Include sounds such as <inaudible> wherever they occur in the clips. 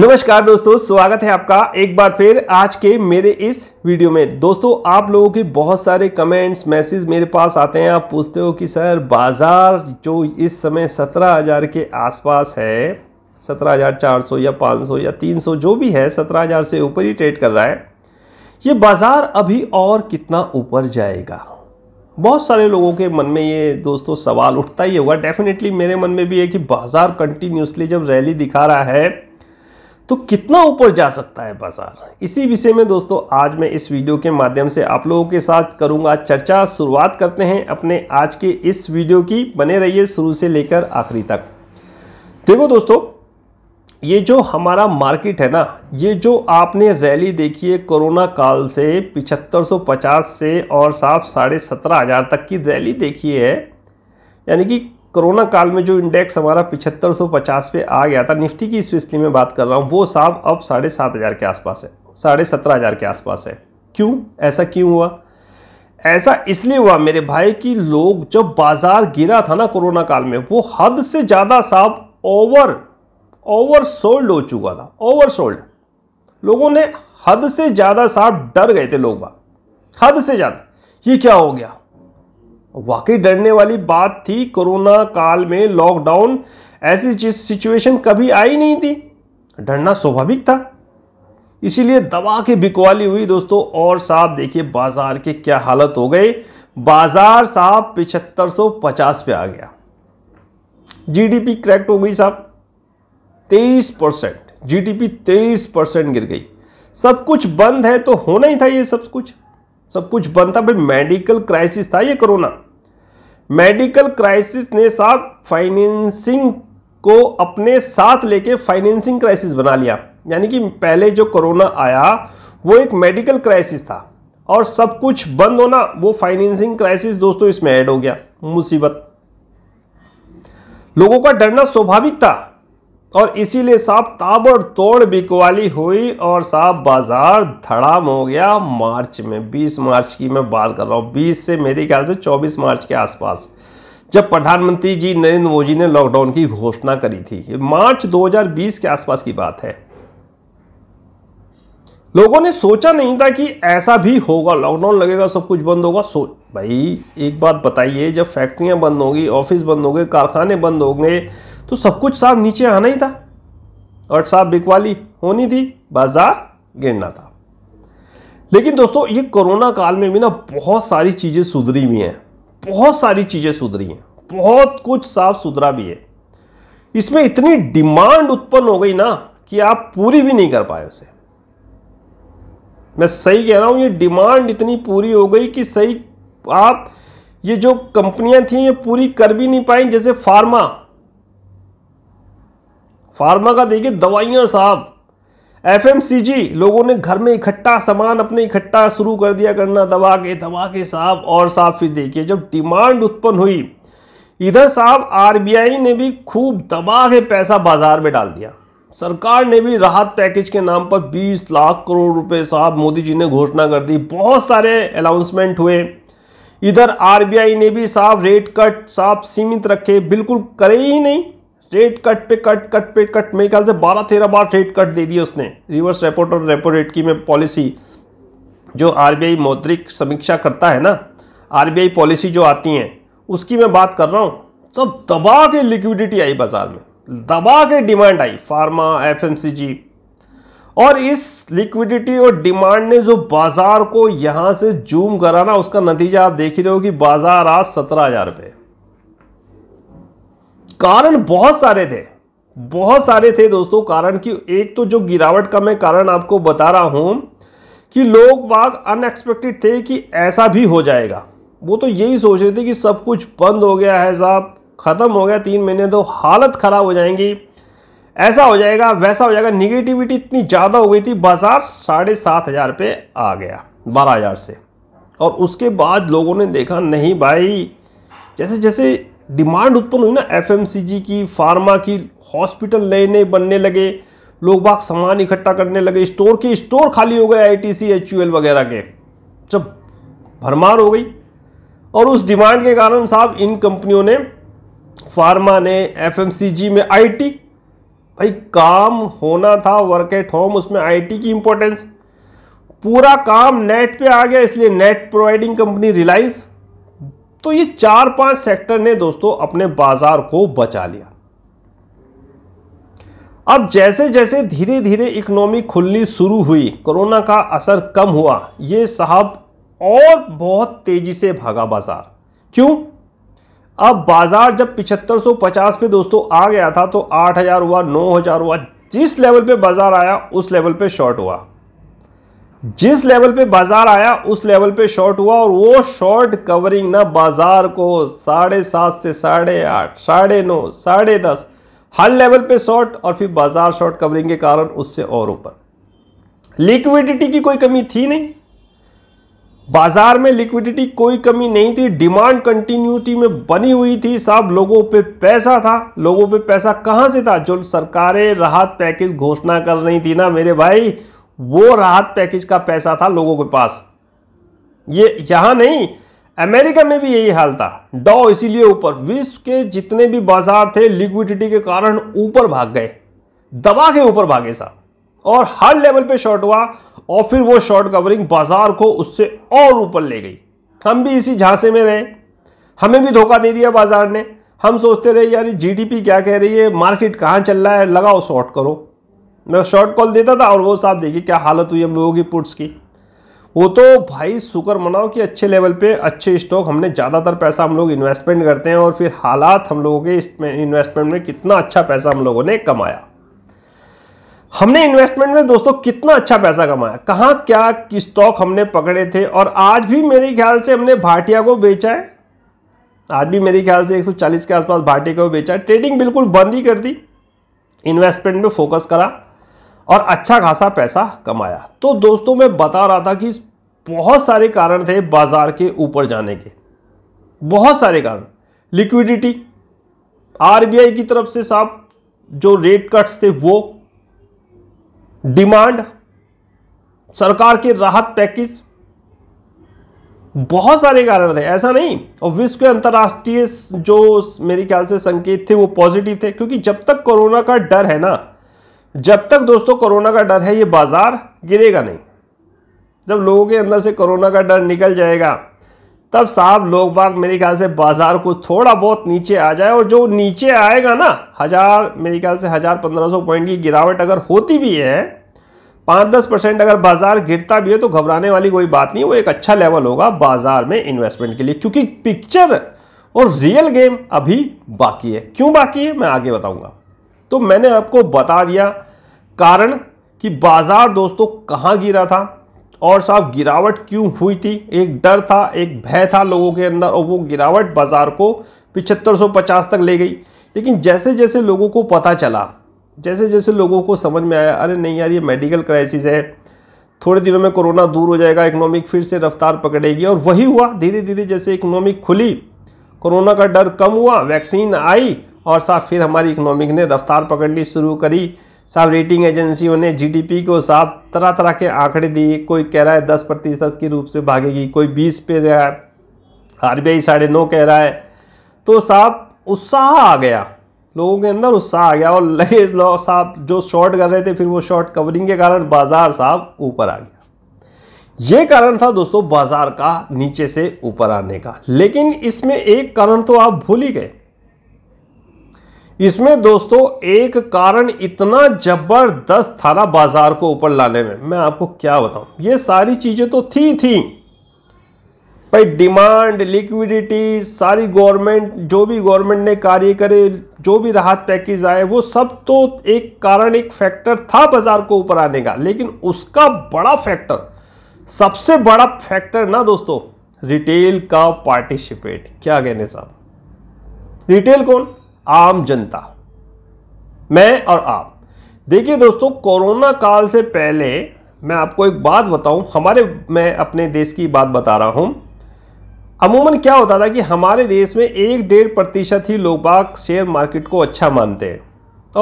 नमस्कार दोस्तों स्वागत है आपका एक बार फिर आज के मेरे इस वीडियो में दोस्तों आप लोगों के बहुत सारे कमेंट्स मैसेज मेरे पास आते हैं आप पूछते हो कि सर बाज़ार जो इस समय सत्रह हज़ार के आसपास है सत्रह हज़ार चार सौ या पाँच सौ या तीन सौ जो भी है सत्रह हज़ार से ऊपर ही ट्रेड कर रहा है ये बाज़ार अभी और कितना ऊपर जाएगा बहुत सारे लोगों के मन में ये दोस्तों सवाल उठता ही होगा डेफिनेटली मेरे मन में भी है कि बाज़ार कंटिन्यूसली जब रैली दिखा रहा है तो कितना ऊपर जा सकता है बाजार इसी विषय में दोस्तों आज मैं इस वीडियो के माध्यम से आप लोगों के साथ करूंगा चर्चा शुरुआत करते हैं अपने आज के इस वीडियो की बने रहिए शुरू से लेकर आखिरी तक देखो दोस्तों ये जो हमारा मार्केट है ना ये जो आपने रैली देखी है कोरोना काल से पिछहत्तर से और साफ साढ़े सत्रह हज़ार तक की रैली देखी है यानी कि कोरोना काल में जो इंडेक्स हमारा पिछहत्तर सौ पचास पे आ गया था निफ्टी की स्पेशली मैं बात कर रहा हूँ वो साहब अब साढ़े सात हज़ार के आसपास है साढ़े सत्रह हज़ार के आसपास है क्यों ऐसा क्यों हुआ ऐसा इसलिए हुआ मेरे भाई कि लोग जब बाजार गिरा था ना कोरोना काल में वो हद से ज़्यादा साहब ओवर ओवर सोल्ड हो चुका था ओवर सोल्ड लोगों ने हद से ज़्यादा साहब डर गए थे लोग हद से ज़्यादा ये क्या हो गया वाकई डरने वाली बात थी कोरोना काल में लॉकडाउन ऐसी सिचुएशन कभी आई नहीं थी डरना स्वाभाविक था इसीलिए दवा के बिकवाली हुई दोस्तों और साहब देखिए बाजार के क्या हालत हो गए बाजार साहब पिछहत्तर पे आ गया जीडीपी क्रैक्ट हो गई साहब 23 परसेंट जीडीपी 23 परसेंट गिर गई सब कुछ बंद है तो होना ही था ये सब कुछ सब कुछ बंद था भाई मेडिकल क्राइसिस था ये कोरोना मेडिकल क्राइसिस ने साहब फाइनेंसिंग को अपने साथ लेके फाइनेंसिंग क्राइसिस बना लिया यानी कि पहले जो कोरोना आया वो एक मेडिकल क्राइसिस था और सब कुछ बंद होना वो फाइनेंसिंग क्राइसिस दोस्तों इसमें ऐड हो गया मुसीबत लोगों का डरना स्वाभाविक था और इसीलिए साहब ताबड़तोड़ बिकवाली हुई और साहब बाजार धड़ाम हो गया मार्च में 20 मार्च की मैं बात कर रहा हूँ 20 से मेरे ख्याल से 24 मार्च के आसपास जब प्रधानमंत्री जी नरेंद्र मोदी ने लॉकडाउन की घोषणा करी थी मार्च 2020 के आसपास की बात है लोगों ने सोचा नहीं था कि ऐसा भी होगा लॉकडाउन लगेगा सब कुछ बंद होगा सोच भाई एक बात बताइए जब फैक्ट्रियां बंद होगी ऑफिस बंद हो गए कारखाने बंद हो गए तो सब कुछ साफ नीचे आना ही था और साफ बिकवाली होनी थी बाजार गिरना था लेकिन दोस्तों ये कोरोना काल में भी ना बहुत सारी चीज़ें सुधरी हुई हैं बहुत सारी चीज़ें सुधरी हैं बहुत कुछ साफ सुधरा भी है इसमें इतनी डिमांड उत्पन्न हो गई ना कि आप पूरी भी नहीं कर पाए उसे मैं सही कह रहा हूँ ये डिमांड इतनी पूरी हो गई कि सही आप ये जो कंपनियां थी ये पूरी कर भी नहीं पाई जैसे फार्मा फार्मा का देखिए दवाइयां साहब एफएमसीजी लोगों ने घर में इकट्ठा सामान अपने इकट्ठा शुरू कर दिया करना दवा के दवा के साहब और साहब फिर देखिए जब डिमांड उत्पन्न हुई इधर साहब आरबीआई ने भी खूब दबा के पैसा बाजार में डाल दिया सरकार ने भी राहत पैकेज के नाम पर 20 लाख करोड़ रुपए साहब मोदी जी ने घोषणा कर दी बहुत सारे अनाउंसमेंट हुए इधर आरबीआई ने भी साहब रेट कट साहब सीमित रखे बिल्कुल करे ही नहीं रेट कट पे कट कट पे कट मेरे ख्याल से बारह तेरह बार रेट कट दे दिए उसने रिवर्स रेपोट और रेपो रेट की में पॉलिसी जो आरबीआई मौद्रिक समीक्षा करता है ना आरबीआई पॉलिसी जो आती है उसकी मैं बात कर रहा हूँ सब दबा के लिक्विडिटी आई बाजार में दबा के डिमांड आई फार्मा एफएमसीजी और इस लिक्विडिटी और डिमांड ने जो बाजार को यहां से जूम कराना उसका नतीजा आप देख ही रहे हो कि बाजार आज सत्रह हजार रुपए कारण बहुत सारे थे बहुत सारे थे दोस्तों कारण कि एक तो जो गिरावट का मैं कारण आपको बता रहा हूं कि लोग बाग अनएक्सपेक्टेड थे कि ऐसा भी हो जाएगा वो तो यही सोच रहे थे कि सब कुछ बंद हो गया है साहब ख़त्म हो गया तीन महीने तो हालत ख़राब हो जाएंगी ऐसा हो जाएगा वैसा हो जाएगा निगेटिविटी इतनी ज़्यादा हो गई थी बाज़ार साढ़े सात हज़ार पे आ गया बारह हज़ार से और उसके बाद लोगों ने देखा नहीं भाई जैसे जैसे डिमांड उत्पन्न हुई ना एफ की फार्मा की हॉस्पिटल नए नए बनने लगे लोग बाग सामान इकट्ठा करने लगे स्टोर के स्टोर खाली हो गए आईटीसी एचयूएल वगैरह के जब भरमार हो गई और उस डिमांड के कारण साहब इन कंपनियों ने फार्मा ने एफएमसीजी में आईटी भाई काम होना था वर्क एट होम उसमें आईटी की इंपॉर्टेंस पूरा काम नेट पे आ गया इसलिए नेट प्रोवाइडिंग कंपनी रिलायंस तो ये चार पांच सेक्टर ने दोस्तों अपने बाजार को बचा लिया अब जैसे जैसे धीरे धीरे इकोनॉमी खुलनी शुरू हुई कोरोना का असर कम हुआ ये साहब और बहुत तेजी से भागा बाजार क्यों अब बाजार जब 7550 पे दोस्तों आ गया था तो 8000 हुआ 9000 हुआ जिस लेवल पे बाजार आया उस लेवल पे शॉर्ट हुआ जिस लेवल पे बाजार आया उस लेवल पे शॉर्ट हुआ और वो शॉर्ट कवरिंग ना बाजार को साढ़े सात से साढ़े आठ साढ़े नौ साढ़े दस हर लेवल पे शॉर्ट और फिर बाजार शॉर्ट कवरिंग के कारण उससे और ऊपर लिक्विडिटी की कोई कमी थी नहीं बाजार में लिक्विडिटी कोई कमी नहीं थी डिमांड कंटिन्यूटी में बनी हुई थी सब लोगों पे पैसा था लोगों पे पैसा कहाँ से था जो सरकारें राहत पैकेज घोषणा कर रही थी ना मेरे भाई वो राहत पैकेज का पैसा था लोगों के पास ये यहाँ नहीं अमेरिका में भी यही हाल था डॉ इसीलिए ऊपर विश्व के जितने भी बाजार थे लिक्विडिटी के कारण ऊपर भाग गए दबा के ऊपर भागे साहब और हर लेवल पे शॉर्ट हुआ और फिर वो शॉर्ट कवरिंग बाजार को उससे और ऊपर ले गई हम भी इसी झांसे में रहे हमें भी धोखा दे दिया बाजार ने हम सोचते रहे यार जीडीपी क्या कह रही है मार्केट कहाँ चल रहा है लगाओ शॉर्ट करो मैं शॉर्ट कॉल देता था और वो साहब देखिए क्या हालत हुई हम लोगों की पुट्स की वो तो भाई शुक्र मनाओ कि अच्छे लेवल पे अच्छे स्टॉक हमने ज़्यादातर पैसा हम लोग इन्वेस्टमेंट करते हैं और फिर हालात हम लोगों के इन्वेस्टमेंट में कितना अच्छा पैसा हम लोगों ने कमाया हमने इन्वेस्टमेंट में दोस्तों कितना अच्छा पैसा कमाया कहाँ क्या स्टॉक हमने पकड़े थे और आज भी मेरे ख्याल से हमने भाटिया को बेचा है आज भी मेरे ख्याल से 140 के आसपास भाटिया को बेचा है ट्रेडिंग बिल्कुल बंद ही कर दी इन्वेस्टमेंट में फोकस करा और अच्छा खासा पैसा कमाया तो दोस्तों मैं बता रहा था कि बहुत सारे कारण थे बाजार के ऊपर जाने के बहुत सारे कारण लिक्विडिटी आरबीआई की तरफ से साहब जो रेट कट्स थे वो डिमांड सरकार के राहत पैकेज बहुत सारे कारण थे ऐसा नहीं और विश्व के अंतर्राष्ट्रीय जो मेरे ख्याल से संकेत थे वो पॉजिटिव थे क्योंकि जब तक कोरोना का डर है ना जब तक दोस्तों कोरोना का डर है ये बाजार गिरेगा नहीं जब लोगों के अंदर से कोरोना का डर निकल जाएगा तब साहब लोग बाग मेरे ख्याल से बाजार को थोड़ा बहुत नीचे आ जाए और जो नीचे आएगा ना हज़ार मेरे ख्याल से हज़ार पंद्रह सौ पॉइंट की गिरावट अगर होती भी है पाँच दस परसेंट अगर बाजार गिरता भी है तो घबराने वाली कोई बात नहीं वो एक अच्छा लेवल होगा बाजार में इन्वेस्टमेंट के लिए क्योंकि पिक्चर और रियल गेम अभी बाकी है क्यों बाकी है मैं आगे बताऊंगा तो मैंने आपको बता दिया कारण कि बाजार दोस्तों कहाँ गिरा था और साहब गिरावट क्यों हुई थी एक डर था एक भय था लोगों के अंदर और वो गिरावट बाज़ार को पिछहत्तर तक ले गई लेकिन जैसे जैसे लोगों को पता चला जैसे जैसे लोगों को समझ में आया अरे नहीं यार ये मेडिकल क्राइसिस है थोड़े दिनों में कोरोना दूर हो जाएगा इकोनॉमिक फिर से रफ्तार पकड़ेगी और वही हुआ धीरे धीरे जैसे इकोनॉमिक खुली कोरोना का डर कम हुआ वैक्सीन आई और साहब फिर हमारी इकोनॉमिक ने रफ्तार पकड़नी शुरू करी साहब रेटिंग एजेंसियों ने जीडीपी को साहब तरह तरह के आंकड़े दिए कोई कह रहा है दस प्रतिशत के रूप से भागेगी कोई बीस पे रहा है आर बी आई साढ़े नौ कह रहा है तो साहब उत्साह आ गया लोगों के अंदर उत्साह आ गया और लगे लो साहब जो शॉर्ट कर रहे थे फिर वो शॉर्ट कवरिंग के कारण बाजार साहब ऊपर आ गया ये कारण था दोस्तों बाजार का नीचे से ऊपर आने का लेकिन इसमें एक कारण तो आप भूल ही गए इसमें दोस्तों एक कारण इतना जबरदस्त था ना बाजार को ऊपर लाने में मैं आपको क्या बताऊं ये सारी चीजें तो थी थी भाई डिमांड लिक्विडिटी सारी गवर्नमेंट जो भी गवर्नमेंट ने कार्य करे जो भी राहत पैकेज आए वो सब तो एक कारण एक फैक्टर था बाजार को ऊपर आने का लेकिन उसका बड़ा फैक्टर सबसे बड़ा फैक्टर ना दोस्तों रिटेल का पार्टिसिपेट क्या कहने साहब रिटेल कौन आम जनता मैं और आप देखिए दोस्तों कोरोना काल से पहले मैं आपको एक बात बताऊं हमारे मैं अपने देश की बात बता रहा हूं अमूमन क्या होता था कि हमारे देश में एक डेढ़ प्रतिशत ही लोग बाग शेयर मार्केट को अच्छा मानते हैं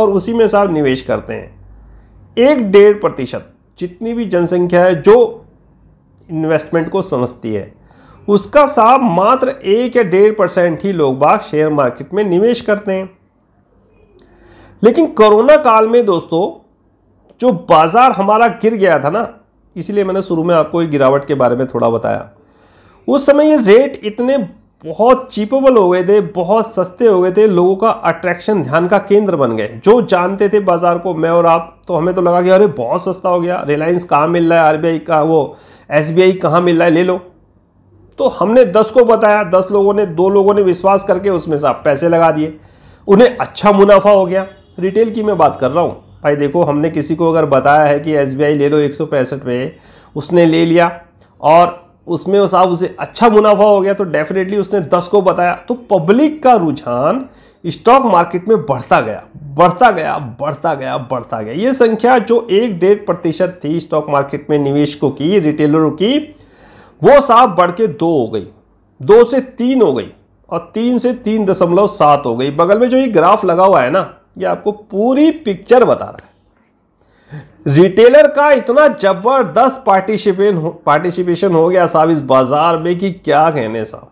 और उसी में साहब निवेश करते हैं एक डेढ़ प्रतिशत जितनी भी जनसंख्या है जो इन्वेस्टमेंट को समझती है उसका साफ मात्र एक या डेढ़ परसेंट ही लोग बाग शेयर मार्केट में निवेश करते हैं लेकिन कोरोना काल में दोस्तों जो बाजार हमारा गिर गया था ना इसीलिए मैंने शुरू में आपको गिरावट के बारे में थोड़ा बताया उस समय ये रेट इतने बहुत चीपेबल हो गए थे बहुत सस्ते हो गए थे लोगों का अट्रैक्शन ध्यान का केंद्र बन गए जो जानते थे बाजार को मैं और आप तो हमें तो लगा कि अरे बहुत सस्ता हो गया रिलायंस कहाँ मिल रहा है आरबीआई का वो एसबीआई कहाँ मिल रहा है ले लो तो हमने दस को बताया दस लोगों ने दो लोगों ने विश्वास करके उसमें से पैसे लगा दिए उन्हें अच्छा मुनाफा हो गया रिटेल की मैं बात कर रहा हूँ भाई देखो हमने किसी को अगर बताया है कि एस ले लो एक सौ उसने ले लिया और उसमें साहब उसे अच्छा मुनाफा हो गया तो डेफिनेटली उसने दस को बताया तो पब्लिक का रुझान स्टॉक मार्केट में बढ़ता गया बढ़ता गया बढ़ता गया बढ़ता गया ये संख्या जो एक डेढ़ प्रतिशत थी स्टॉक मार्केट में निवेशकों की रिटेलरों की वो साहब बढ़ के दो हो गई दो से तीन हो गई और तीन से तीन दशमलव सात हो गई बगल में जो ये ग्राफ लगा हुआ है ना ये आपको पूरी पिक्चर बता रहा है रिटेलर का इतना जबरदस्त पार्टिसिपेशन पार्टिसिपेशन हो गया साहब इस बाजार में कि क्या कहने साहब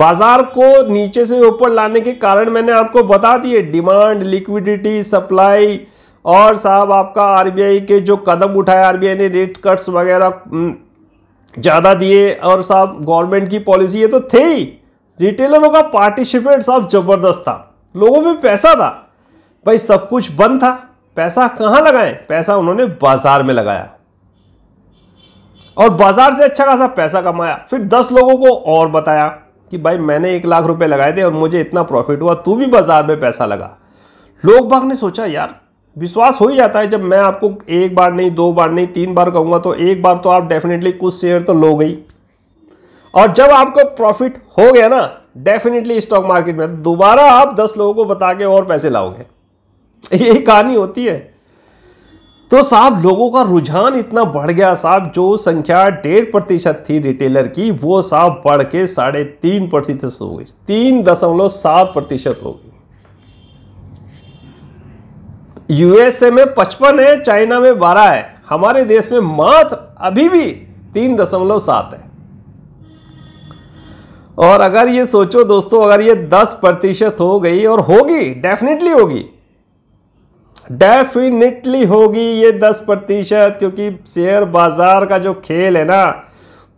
बाजार को नीचे से ऊपर लाने के कारण मैंने आपको बता दिए डिमांड लिक्विडिटी सप्लाई और साहब आपका आरबीआई के जो कदम उठाए आरबीआई ने रेट कट्स वगैरह हम्म, ज़्यादा दिए और साहब गवर्नमेंट की पॉलिसी ये तो थे ही रिटेलरों का पार्टिसिपेट साहब जबरदस्त था लोगों में पैसा था भाई सब कुछ बंद था पैसा कहाँ लगाए पैसा उन्होंने बाजार में लगाया और बाजार से अच्छा खासा पैसा कमाया फिर दस लोगों को और बताया कि भाई मैंने एक लाख रुपए लगाए थे और मुझे इतना प्रॉफिट हुआ तू भी बाजार में पैसा लगा लोग बाग ने सोचा यार विश्वास हो ही जाता है जब मैं आपको एक बार नहीं दो बार नहीं तीन बार कहूंगा तो एक बार तो आप डेफिनेटली कुछ शेयर तो लोग ही और जब आपको प्रॉफिट हो गया ना डेफिनेटली स्टॉक मार्केट में दोबारा आप दस लोगों को बता के और पैसे लाओगे <laughs> यही कहानी होती है तो साहब लोगों का रुझान इतना बढ़ गया साहब जो संख्या डेढ़ प्रतिशत थी रिटेलर की वो साहब बढ़ के साढ़े तीन प्रतिशत हो गई तीन दशमलव सात प्रतिशत हो गई यूएसए में पचपन है चाइना में बारह है हमारे देश में मात्र अभी भी तीन दशमलव सात है और अगर ये सोचो दोस्तों अगर ये दस प्रतिशत हो गई और होगी डेफिनेटली होगी डेफिनेटली होगी ये दस प्रतिशत क्योंकि शेयर बाजार का जो खेल है ना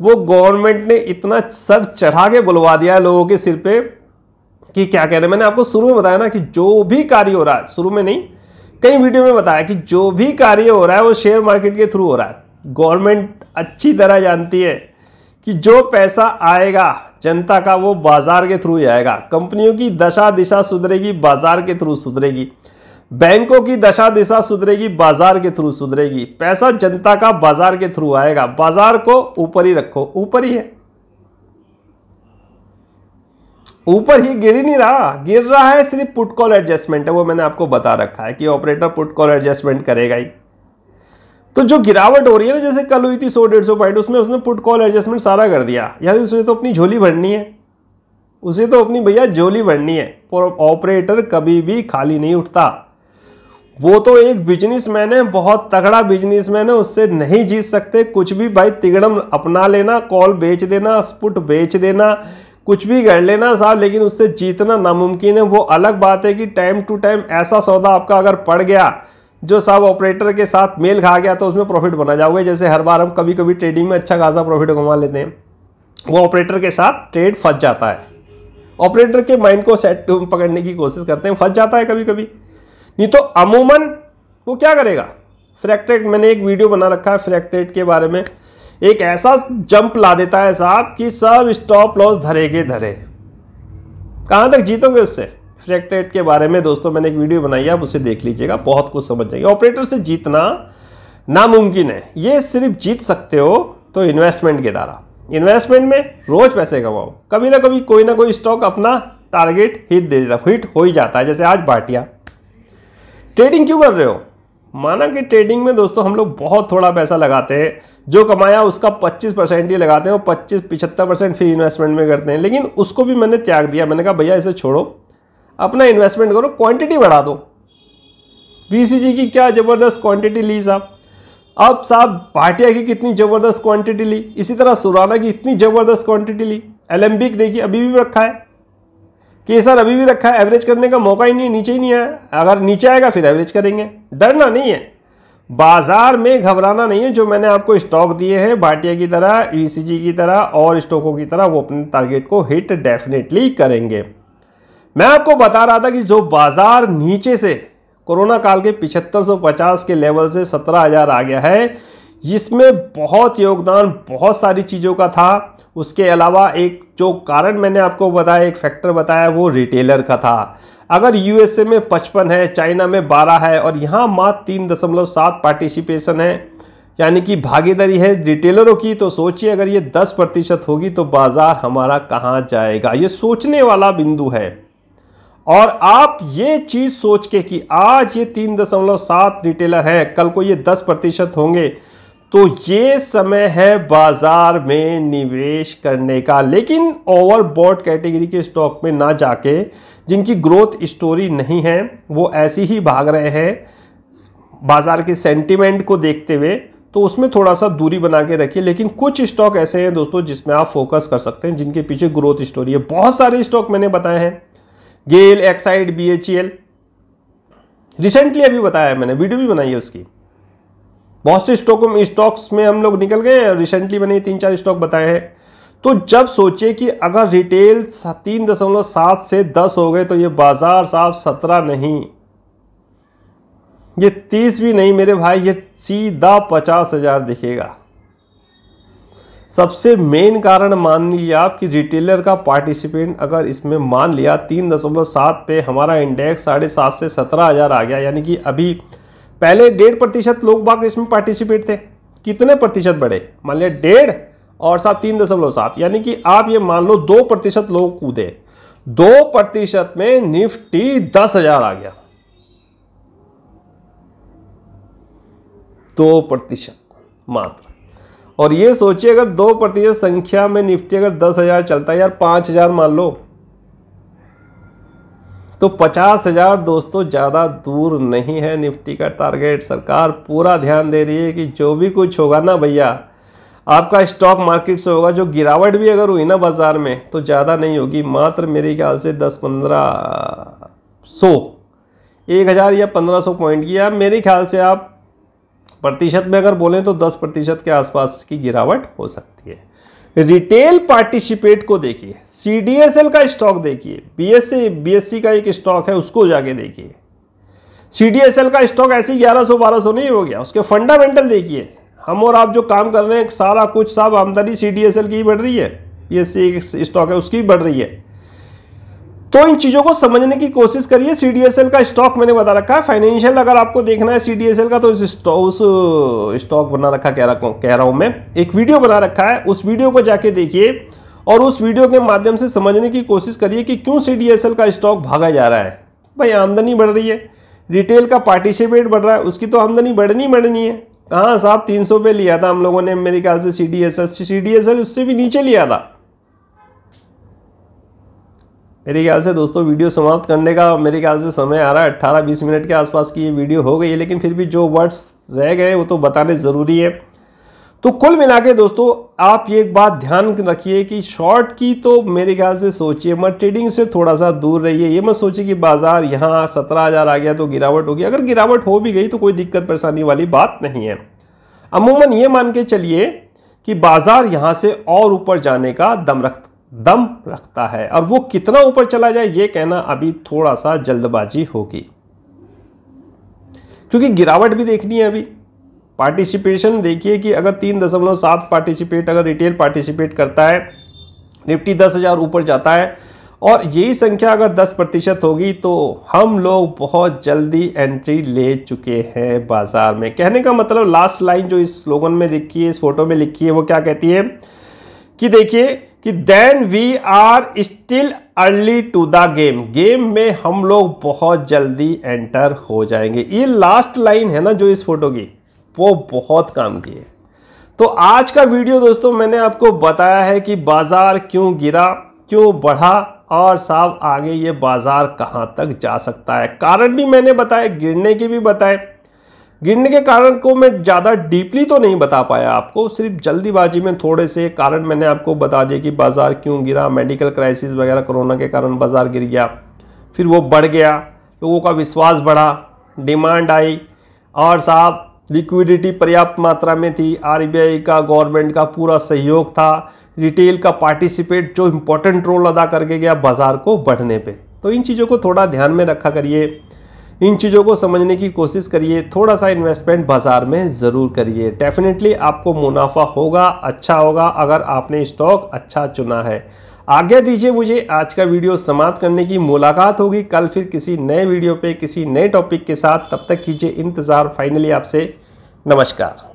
वो गवर्नमेंट ने इतना सर चढ़ा के बुलवा दिया है लोगों के सिर पे कि क्या कह रहे हैं मैंने आपको शुरू में बताया ना कि जो भी कार्य हो रहा है शुरू में नहीं कई वीडियो में बताया कि जो भी कार्य हो रहा है वो शेयर मार्केट के थ्रू हो रहा है गवर्नमेंट अच्छी तरह जानती है कि जो पैसा आएगा जनता का वो बाजार के थ्रू ही आएगा कंपनियों की दशा दिशा सुधरेगी बाजार के थ्रू सुधरेगी बैंकों की दशा दिशा सुधरेगी बाजार के थ्रू सुधरेगी पैसा जनता का बाजार के थ्रू आएगा बाजार को ऊपर ही रखो ऊपर ही है ऊपर ही गिर ही नहीं रहा गिर रहा है सिर्फ पुट कॉल एडजस्टमेंट है वो मैंने आपको बता रखा है कि ऑपरेटर पुट कॉल एडजस्टमेंट करेगा ही तो जो गिरावट हो रही है ना जैसे कल हुई थी सौ डेढ़ सौ पॉइंट उसमें उसने पुट कॉल एडजस्टमेंट सारा कर दिया यानी उसने तो अपनी झोली भरनी है उसे तो अपनी भैया झोली भरनी है और ऑपरेटर कभी भी खाली नहीं उठता वो तो एक बिजनेसमैन है बहुत तगड़ा बिजनेसमैन है उससे नहीं जीत सकते कुछ भी भाई तिगड़म अपना लेना कॉल बेच देना स्पुट बेच देना कुछ भी कर लेना साहब लेकिन उससे जीतना नामुमकिन है वो अलग बात है कि टाइम टू टाइम ऐसा सौदा आपका अगर पड़ गया जो साहब ऑपरेटर के साथ मेल खा गया तो उसमें प्रॉफिट बना जाओगे जैसे हर बार हम कभी कभी ट्रेडिंग में अच्छा खासा प्रॉफिट कमा लेते हैं वो ऑपरेटर के साथ ट्रेड फंस जाता है ऑपरेटर के माइंड को सेट पकड़ने की कोशिश करते हैं फंस जाता है कभी कभी नहीं तो अमूमन वो क्या करेगा फ्रैक्ट्रेट मैंने एक वीडियो बना रखा है फ्रैक्ट्रेट के बारे में एक ऐसा जंप ला देता है साहब कि सब स्टॉप लॉस धरे के धरे कहां तक जीतोगे उससे फ्रैक्ट के बारे में दोस्तों मैंने एक वीडियो बनाई है आप उसे देख लीजिएगा बहुत कुछ समझ जाएगी ऑपरेटर से जीतना नामुमकिन है ये सिर्फ जीत सकते हो तो इन्वेस्टमेंट के द्वारा इन्वेस्टमेंट में रोज पैसे कमाओ कभी ना कभी कोई ना कोई स्टॉक अपना टारगेट हिट दे देता हिट हो ही जाता है जैसे आज बाटिया ट्रेडिंग क्यों कर रहे हो माना कि ट्रेडिंग में दोस्तों हम लोग बहुत थोड़ा पैसा लगाते हैं जो कमाया उसका 25 परसेंट ही लगाते हैं और 25 पिछहत्तर परसेंट फिर इन्वेस्टमेंट में करते हैं लेकिन उसको भी मैंने त्याग दिया मैंने कहा भैया इसे छोड़ो अपना इन्वेस्टमेंट करो क्वांटिटी बढ़ा दो बी की क्या ज़बरदस्त क्वांटिटी ली साहब अब साहब भाटिया की कितनी ज़बरदस्त क्वांटिटी ली इसी तरह सुराना की इतनी ज़बरदस्त क्वांटिटी ली एलम्बिक देखिए अभी भी रखा है कि सर अभी भी रखा है एवरेज करने का मौका ही नहीं नीचे ही नहीं आया अगर नीचे आएगा फिर एवरेज करेंगे डरना नहीं है बाजार में घबराना नहीं है जो मैंने आपको स्टॉक दिए हैं भाटिया की तरह ई e की तरह और स्टॉकों की तरह वो अपने टारगेट को हिट डेफिनेटली करेंगे मैं आपको बता रहा था कि जो बाजार नीचे से कोरोना काल के पिछहत्तर के लेवल से सत्रह आ गया है इसमें बहुत योगदान बहुत सारी चीज़ों का था उसके अलावा एक जो कारण मैंने आपको बताया एक फैक्टर बताया वो रिटेलर का था अगर यूएसए में पचपन है चाइना में बारह है और यहाँ मात्र तीन दशमलव सात पार्टिसिपेशन है यानी कि भागीदारी है रिटेलरों की तो सोचिए अगर ये दस प्रतिशत होगी तो बाज़ार हमारा कहाँ जाएगा ये सोचने वाला बिंदु है और आप ये चीज़ सोच के कि आज ये तीन दशमलव सात रिटेलर हैं कल को ये दस प्रतिशत होंगे तो ये समय है बाजार में निवेश करने का लेकिन ओवरबॉट कैटेगरी के स्टॉक में ना जाके जिनकी ग्रोथ स्टोरी नहीं है वो ऐसी ही भाग रहे हैं बाजार के सेंटिमेंट को देखते हुए तो उसमें थोड़ा सा दूरी बना के रखिए लेकिन कुछ स्टॉक ऐसे हैं दोस्तों जिसमें आप फोकस कर सकते हैं जिनके पीछे ग्रोथ स्टोरी है बहुत सारे स्टॉक मैंने बताए हैं गेल एक्साइड बी रिसेंटली अभी बताया है मैंने वीडियो भी बनाई है उसकी बहुत से स्टॉक स्टॉक्स में हम लोग निकल गए रिसेंटली मैंने तीन चार स्टॉक बताए हैं तो जब सोचे कि अगर रिटेल तीन दशमलव सात से दस हो गए तो ये बाजार साहब सत्रह नहीं ये तीस भी नहीं मेरे भाई ये सीधा पचास हजार दिखेगा सबसे मेन कारण मान लीजिए आप कि रिटेलर का पार्टिसिपेंट अगर इसमें मान लिया तीन दशमलव सात पे हमारा इंडेक्स साढ़े सात से सत्रह हजार आ गया यानी कि अभी पहले डेढ़ प्रतिशत लोग बाग इसमें पार्टिसिपेट थे कितने प्रतिशत बढ़े मान लिया डेढ़ और साथ तीन दशमलव सात यानी कि आप ये मान लो दो प्रतिशत लोग कूदे दो प्रतिशत में निफ्टी दस हजार आ गया दो प्रतिशत मात्र और ये सोचिए अगर दो प्रतिशत संख्या में निफ्टी अगर दस हजार चलता है यार पांच हजार मान लो तो पचास हज़ार दोस्तों ज़्यादा दूर नहीं है निफ्टी का टारगेट सरकार पूरा ध्यान दे रही है कि जो भी कुछ होगा ना भैया आपका स्टॉक मार्केट से होगा जो गिरावट भी अगर हुई ना बाज़ार में तो ज़्यादा नहीं होगी मात्र मेरे ख्याल से दस पंद्रह सौ एक हज़ार या पंद्रह सौ पॉइंट की आप मेरे ख्याल से आप प्रतिशत में अगर बोलें तो दस प्रतिशत के आसपास की गिरावट हो सकती है रिटेल पार्टिसिपेट को देखिए सीडीएसएल का स्टॉक देखिए बीएससी बीएससी का एक स्टॉक है उसको जाके देखिए सीडीएसएल का स्टॉक ऐसे ग्यारह सौ बारह सौ नहीं हो गया उसके फंडामेंटल देखिए हम और आप जो काम कर रहे हैं सारा कुछ सब आमदनी सीडीएसएल की बढ़ रही है बीएससी एस स्टॉक है उसकी बढ़ रही है तो इन चीज़ों को समझने की कोशिश करिए सी का स्टॉक मैंने बता रखा है फाइनेंशियल अगर आपको देखना है सी का तो इस स्टॉक बना रखा कह रहा कह रहा हूं मैं एक वीडियो बना रखा है उस वीडियो को जाके देखिए और उस वीडियो के माध्यम से समझने की कोशिश करिए कि क्यों सी का स्टॉक भागा जा रहा है भाई आमदनी बढ़ रही है रिटेल का पार्टिसिपेट बढ़ रहा है उसकी तो आमदनी बढ़नी बढ़नी है कहाँ साहब तीन सौ पे लिया था हम लोगों ने मेरे ख्याल से C D S L C D S L उससे भी नीचे लिया था मेरे ख्याल से दोस्तों वीडियो समाप्त करने का मेरे ख्याल से समय आ रहा है अट्ठारह बीस मिनट के आसपास की ये वीडियो हो गई है लेकिन फिर भी जो वर्ड्स रह गए वो तो बताने ज़रूरी है तो कुल मिला के दोस्तों आप ये एक बात ध्यान रखिए कि शॉर्ट की तो मेरे ख्याल से सोचिए मत ट्रेडिंग से थोड़ा सा दूर रहिए ये मत सोचिए कि बाज़ार यहाँ सत्रह हज़ार आ गया तो गिरावट होगी अगर गिरावट हो भी गई तो कोई दिक्कत परेशानी वाली बात नहीं है अमूमन ये मान के चलिए कि बाज़ार यहाँ से और ऊपर जाने का दम रख दम रखता है और वो कितना ऊपर चला जाए ये कहना अभी थोड़ा सा जल्दबाजी होगी क्योंकि गिरावट भी देखनी है अभी पार्टिसिपेशन देखिए कि अगर तीन दशमलव सात पार्टिसिपेट अगर रिटेल पार्टिसिपेट करता है निफ्टी दस हज़ार ऊपर जाता है और यही संख्या अगर दस प्रतिशत होगी तो हम लोग बहुत जल्दी एंट्री ले चुके हैं बाज़ार में कहने का मतलब लास्ट लाइन जो इस स्लोगन में लिखी है इस फोटो में लिखी है वो क्या कहती है कि देखिए कि then we are still early to the game game में हम लोग बहुत जल्दी एंटर हो जाएंगे ये लास्ट लाइन है ना जो इस फोटो की वो बहुत काम की है तो आज का वीडियो दोस्तों मैंने आपको बताया है कि बाजार क्यों गिरा क्यों बढ़ा और साहब आगे ये बाजार कहाँ तक जा सकता है कारण भी मैंने बताया गिरने की भी बताए गिरने के कारण को मैं ज़्यादा डीपली तो नहीं बता पाया आपको सिर्फ जल्दीबाजी में थोड़े से कारण मैंने आपको बता दिया कि बाज़ार क्यों गिरा मेडिकल क्राइसिस वगैरह कोरोना के कारण बाज़ार गिर गया फिर वो बढ़ गया लोगों का विश्वास बढ़ा डिमांड आई और साहब लिक्विडिटी पर्याप्त मात्रा में थी आर का गवर्नमेंट का पूरा सहयोग था रिटेल का पार्टिसिपेट जो इम्पोर्टेंट रोल अदा करके गया बाज़ार को बढ़ने पर तो इन चीज़ों को थोड़ा ध्यान में रखा करिए इन चीज़ों को समझने की कोशिश करिए थोड़ा सा इन्वेस्टमेंट बाजार में ज़रूर करिए डेफिनेटली आपको मुनाफा होगा अच्छा होगा अगर आपने स्टॉक अच्छा चुना है आज्ञा दीजिए मुझे आज का वीडियो समाप्त करने की मुलाकात होगी कल फिर किसी नए वीडियो पे किसी नए टॉपिक के साथ तब तक कीजिए इंतज़ार फाइनली आपसे नमस्कार